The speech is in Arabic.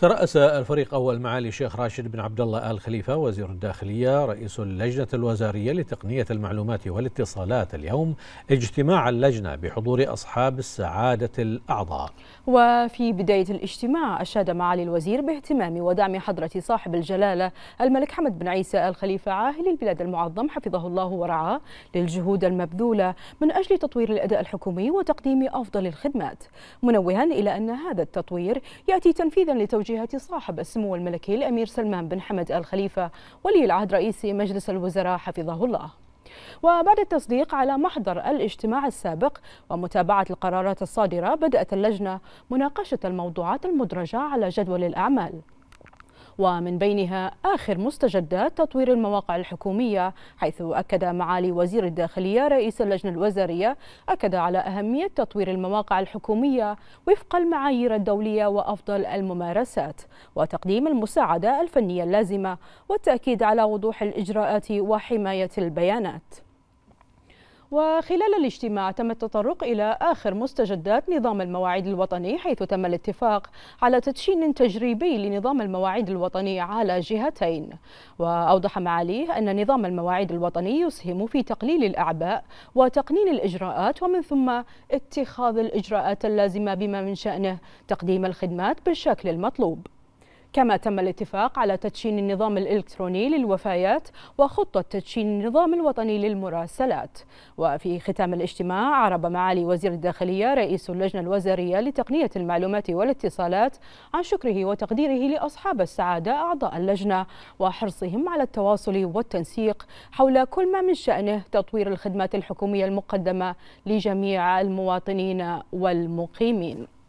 ترأس الفريق أول معالي الشيخ راشد بن عبد الله آل خليفة وزير الداخلية رئيس اللجنة الوزارية لتقنية المعلومات والاتصالات اليوم اجتماع اللجنة بحضور أصحاب السعادة الأعضاء وفي بداية الاجتماع أشاد معالي الوزير باهتمام ودعم حضرة صاحب الجلالة الملك حمد بن عيسى آل خليفة عاهل البلاد المعظم حفظه الله ورعاه للجهود المبذولة من أجل تطوير الأداء الحكومي وتقديم أفضل الخدمات منوها إلى أن هذا التطوير يأتي تنفيذا لتوجيه بواجهة صاحب السمو الملكي الأمير سلمان بن حمد الخليفة ولي العهد رئيس مجلس الوزراء حفظه الله وبعد التصديق على محضر الاجتماع السابق ومتابعة القرارات الصادرة بدأت اللجنة مناقشة الموضوعات المدرجة على جدول الأعمال ومن بينها آخر مستجدات تطوير المواقع الحكومية حيث أكد معالي وزير الداخلية رئيس اللجنة الوزارية أكد على أهمية تطوير المواقع الحكومية وفق المعايير الدولية وأفضل الممارسات وتقديم المساعدة الفنية اللازمة والتأكيد على وضوح الإجراءات وحماية البيانات وخلال الاجتماع تم التطرق إلى آخر مستجدات نظام المواعيد الوطني حيث تم الاتفاق على تدشين تجريبي لنظام المواعيد الوطني على جهتين وأوضح معاليه أن نظام المواعيد الوطني يسهم في تقليل الأعباء وتقنين الإجراءات ومن ثم اتخاذ الإجراءات اللازمة بما من شأنه تقديم الخدمات بالشكل المطلوب كما تم الاتفاق على تدشين النظام الإلكتروني للوفيات وخطة تدشين النظام الوطني للمراسلات وفي ختام الاجتماع عرب معالي وزير الداخلية رئيس اللجنة الوزارية لتقنية المعلومات والاتصالات عن شكره وتقديره لأصحاب السعادة أعضاء اللجنة وحرصهم على التواصل والتنسيق حول كل ما من شأنه تطوير الخدمات الحكومية المقدمة لجميع المواطنين والمقيمين